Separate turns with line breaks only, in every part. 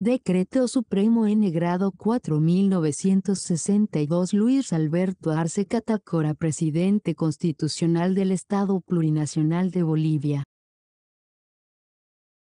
Decreto Supremo N grado 4962 Luis Alberto Arce Catacora Presidente Constitucional del Estado Plurinacional de Bolivia.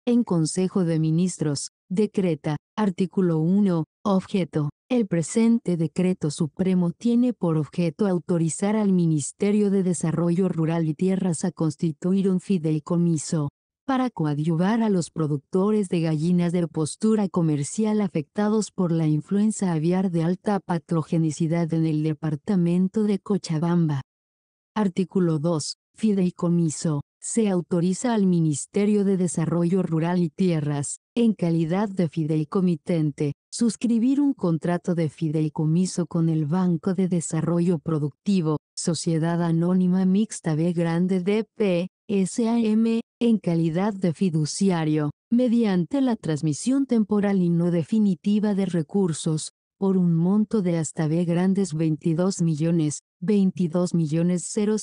En Consejo de Ministros, decreta, artículo 1, objeto. El presente decreto supremo tiene por objeto autorizar al Ministerio de Desarrollo Rural y Tierras a constituir un fideicomiso para coadyuvar a los productores de gallinas de postura comercial afectados por la influenza aviar de alta patogenicidad en el departamento de Cochabamba. Artículo 2. Fideicomiso. Se autoriza al Ministerio de Desarrollo Rural y Tierras, en calidad de fideicomitente, suscribir un contrato de fideicomiso con el Banco de Desarrollo Productivo, Sociedad Anónima Mixta B Grande DP, SAM, en calidad de fiduciario, mediante la transmisión temporal y no definitiva de recursos, por un monto de hasta B grandes 22 millones, 22 millones 00,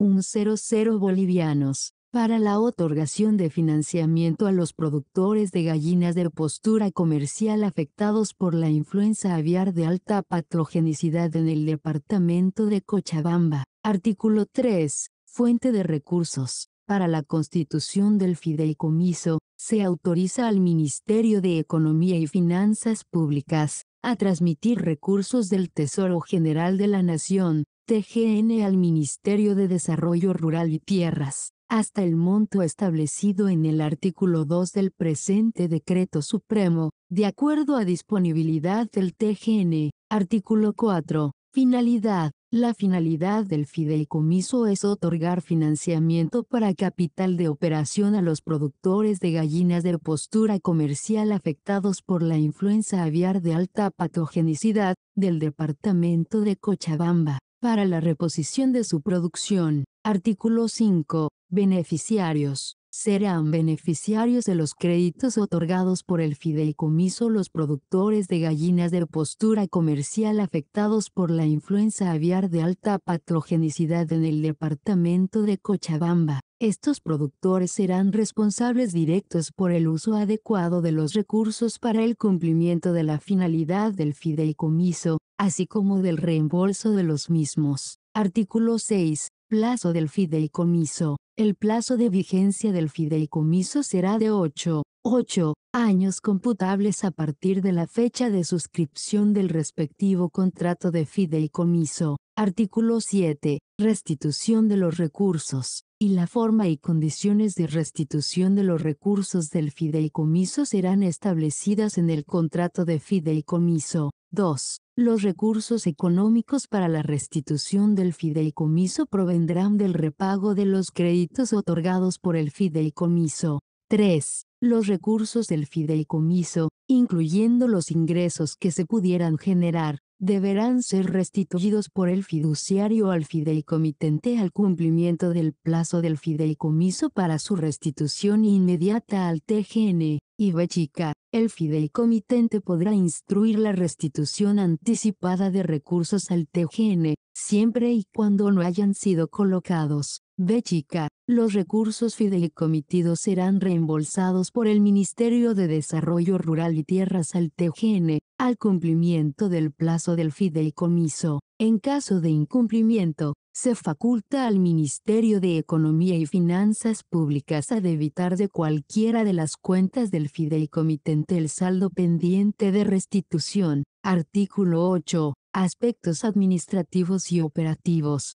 100 bolivianos, para la otorgación de financiamiento a los productores de gallinas de postura comercial afectados por la influenza aviar de alta patogenicidad en el departamento de Cochabamba. Artículo 3 fuente de recursos. Para la constitución del fideicomiso, se autoriza al Ministerio de Economía y Finanzas Públicas, a transmitir recursos del Tesoro General de la Nación, TGN al Ministerio de Desarrollo Rural y Tierras, hasta el monto establecido en el artículo 2 del presente decreto supremo, de acuerdo a disponibilidad del TGN, artículo 4, finalidad, la finalidad del fideicomiso es otorgar financiamiento para capital de operación a los productores de gallinas de postura comercial afectados por la influenza aviar de alta patogenicidad, del departamento de Cochabamba, para la reposición de su producción. Artículo 5. Beneficiarios serán beneficiarios de los créditos otorgados por el fideicomiso los productores de gallinas de postura comercial afectados por la influenza aviar de alta patogenicidad en el departamento de Cochabamba. Estos productores serán responsables directos por el uso adecuado de los recursos para el cumplimiento de la finalidad del fideicomiso, así como del reembolso de los mismos. Artículo 6. Plazo del fideicomiso. El plazo de vigencia del fideicomiso será de 8, 8 años computables a partir de la fecha de suscripción del respectivo contrato de fideicomiso. Artículo 7. Restitución de los recursos. Y la forma y condiciones de restitución de los recursos del fideicomiso serán establecidas en el contrato de fideicomiso. 2. Los recursos económicos para la restitución del fideicomiso provendrán del repago de los créditos otorgados por el fideicomiso. 3. Los recursos del fideicomiso, incluyendo los ingresos que se pudieran generar, deberán ser restituidos por el fiduciario al fideicomitente al cumplimiento del plazo del fideicomiso para su restitución inmediata al TGN, y Bachica, el fideicomitente podrá instruir la restitución anticipada de recursos al TGN, siempre y cuando no hayan sido colocados B. Chica, los recursos fideicomitidos serán reembolsados por el Ministerio de Desarrollo Rural y Tierras al TGN, al cumplimiento del plazo del fideicomiso. En caso de incumplimiento, se faculta al Ministerio de Economía y Finanzas Públicas a debitar de cualquiera de las cuentas del fideicomitente el saldo pendiente de restitución. Artículo 8. Aspectos administrativos y operativos.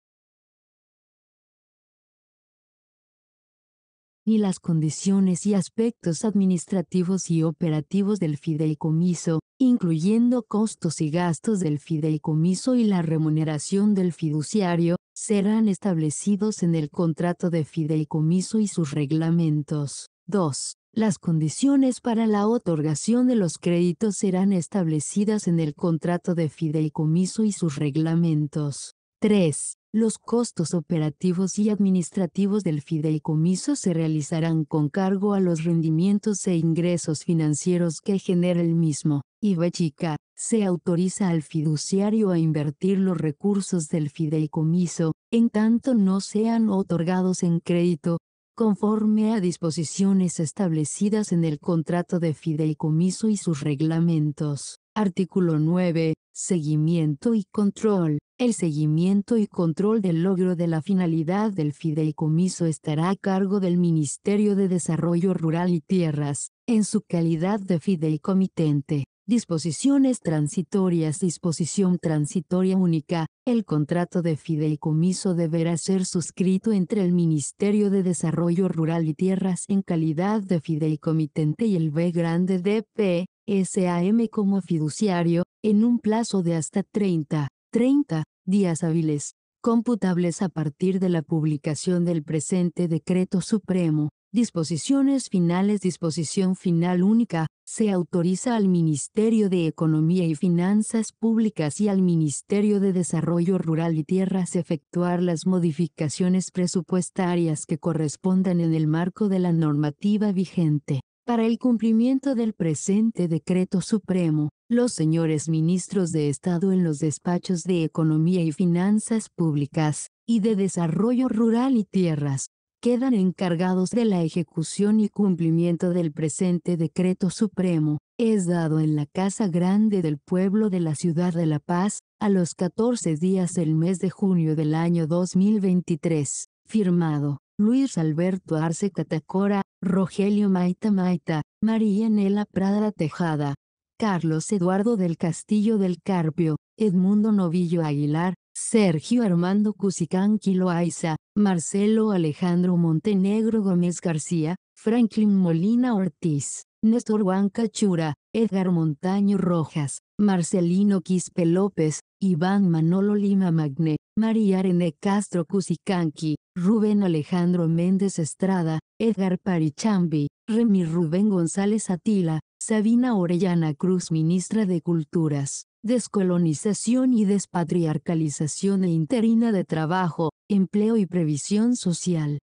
y las condiciones y aspectos administrativos y operativos del fideicomiso, incluyendo costos y gastos del fideicomiso y la remuneración del fiduciario, serán establecidos en el contrato de fideicomiso y sus reglamentos. 2. Las condiciones para la otorgación de los créditos serán establecidas en el contrato de fideicomiso y sus reglamentos. 3. Los costos operativos y administrativos del fideicomiso se realizarán con cargo a los rendimientos e ingresos financieros que genera el mismo. Y se autoriza al fiduciario a invertir los recursos del fideicomiso, en tanto no sean otorgados en crédito, conforme a disposiciones establecidas en el contrato de fideicomiso y sus reglamentos. Artículo 9. Seguimiento y control. El seguimiento y control del logro de la finalidad del fideicomiso estará a cargo del Ministerio de Desarrollo Rural y Tierras, en su calidad de fideicomitente. Disposiciones transitorias Disposición transitoria única. El contrato de fideicomiso deberá ser suscrito entre el Ministerio de Desarrollo Rural y Tierras en calidad de fideicomitente y el B grande DP, SAM como fiduciario, en un plazo de hasta 30, 30 días hábiles, computables a partir de la publicación del presente decreto supremo. Disposiciones finales Disposición final única, se autoriza al Ministerio de Economía y Finanzas Públicas y al Ministerio de Desarrollo Rural y Tierras efectuar las modificaciones presupuestarias que correspondan en el marco de la normativa vigente. Para el cumplimiento del presente decreto supremo, los señores ministros de Estado en los despachos de Economía y Finanzas Públicas, y de Desarrollo Rural y Tierras, quedan encargados de la ejecución y cumplimiento del presente decreto supremo, es dado en la Casa Grande del Pueblo de la Ciudad de La Paz, a los 14 días del mes de junio del año 2023, firmado, Luis Alberto Arce Catacora, Rogelio Maita Maita, María Nela Prada Tejada, Carlos Eduardo del Castillo del Carpio, Edmundo Novillo Aguilar, Sergio Armando Cusicán Quiloaiza, Marcelo Alejandro Montenegro Gómez García, Franklin Molina Ortiz, Néstor Juan Cachura, Edgar Montaño Rojas, Marcelino Quispe López, Iván Manolo Lima Magné, María René Castro Cusicanqui, Rubén Alejandro Méndez Estrada, Edgar Parichambi, Remy Rubén González Atila, Sabina Orellana Cruz Ministra de Culturas, Descolonización y Despatriarcalización e Interina de Trabajo, Empleo y Previsión Social.